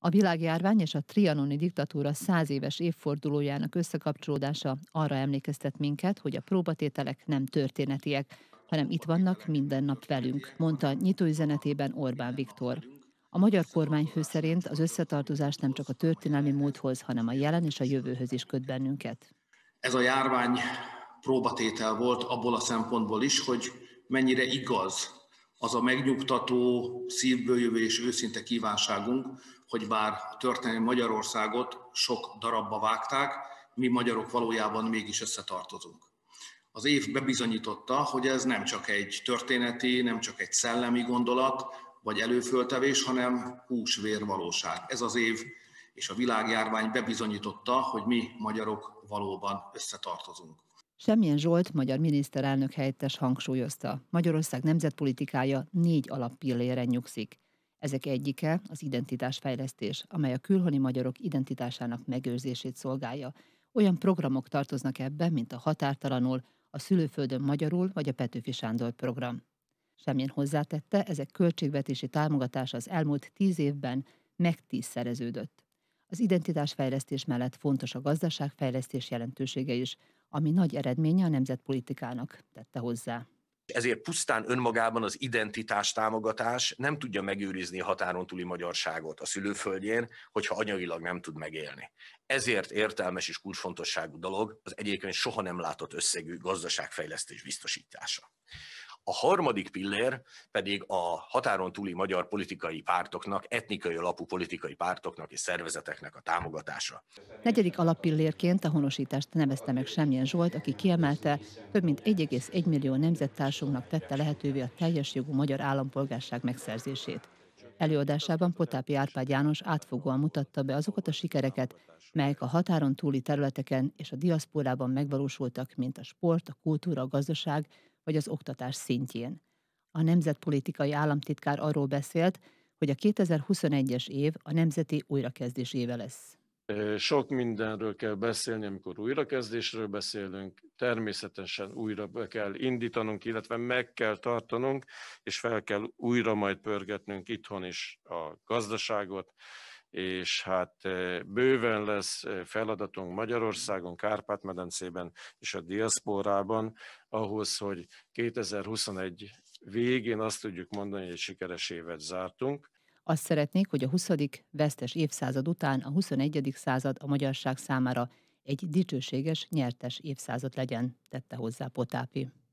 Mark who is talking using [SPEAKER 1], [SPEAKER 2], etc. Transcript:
[SPEAKER 1] A világjárvány és a trianoni diktatúra száz éves évfordulójának összekapcsolódása arra emlékeztet minket, hogy a próbatételek nem történetiek, hanem itt vannak minden nap velünk, mondta nyitóüzenetében Orbán Viktor. A magyar kormányfő szerint az összetartozás nem csak a történelmi múlthoz, hanem a jelen és a jövőhöz is köt bennünket.
[SPEAKER 2] Ez a járvány próbatétel volt abból a szempontból is, hogy mennyire igaz az a megnyugtató, szívből jövő és őszinte kívánságunk, hogy bár a történelmi Magyarországot sok darabba vágták, mi magyarok valójában mégis összetartozunk. Az év bebizonyította, hogy ez nem csak egy történeti, nem csak egy szellemi gondolat, vagy előföltevés, hanem húsvér valóság. Ez az év és a világjárvány bebizonyította, hogy mi magyarok valóban összetartozunk.
[SPEAKER 1] Semmilyen Zsolt, magyar miniszterelnök helyettes hangsúlyozta, Magyarország nemzetpolitikája négy alappillére nyugszik. Ezek egyike az identitásfejlesztés, amely a külhoni magyarok identitásának megőrzését szolgálja. Olyan programok tartoznak ebbe, mint a Határtalanul, a Szülőföldön Magyarul vagy a Petőfi Sándor program. Semmilyen hozzátette, ezek költségvetési támogatása az elmúlt tíz évben megtízszereződött. Az identitásfejlesztés mellett fontos a gazdaságfejlesztés jelentősége is – ami nagy eredménye a nemzetpolitikának tette hozzá.
[SPEAKER 3] Ezért pusztán önmagában az identitás támogatás nem tudja megőrizni a határon túli magyarságot a szülőföldjén, hogyha anyagilag nem tud megélni. Ezért értelmes és kulcsfontosságú dolog az egyébként soha nem látott összegű gazdaságfejlesztés biztosítása. A harmadik pillér pedig a határon túli magyar politikai pártoknak, etnikai alapú politikai pártoknak és szervezeteknek a támogatása.
[SPEAKER 1] Negyedik alappillérként a honosítást nevezte meg semmilyen Zsolt, aki kiemelte, több mint 1,1 millió nemzettársunknak tette lehetővé a teljes jogú magyar állampolgárság megszerzését. Előadásában Potápi Árpád János átfogóan mutatta be azokat a sikereket, melyek a határon túli területeken és a diaszporában megvalósultak, mint a sport, a kultúra, a gazdaság, vagy az oktatás szintjén. A nemzetpolitikai államtitkár arról beszélt, hogy a 2021-es év a nemzeti újrakezdés éve lesz.
[SPEAKER 4] Sok mindenről kell beszélni, amikor újrakezdésről beszélünk. Természetesen újra kell indítanunk, illetve meg kell tartanunk, és fel kell újra majd pörgetnünk itthon is a gazdaságot, és hát bőven lesz feladatunk Magyarországon, Kárpát-medencében és a diaszporában ahhoz, hogy 2021 végén azt tudjuk mondani, hogy egy sikeres évet zártunk.
[SPEAKER 1] Azt szeretnék, hogy a 20. vesztes évszázad után a 21. század a magyarság számára egy dicsőséges, nyertes évszázad legyen, tette hozzá Potápi.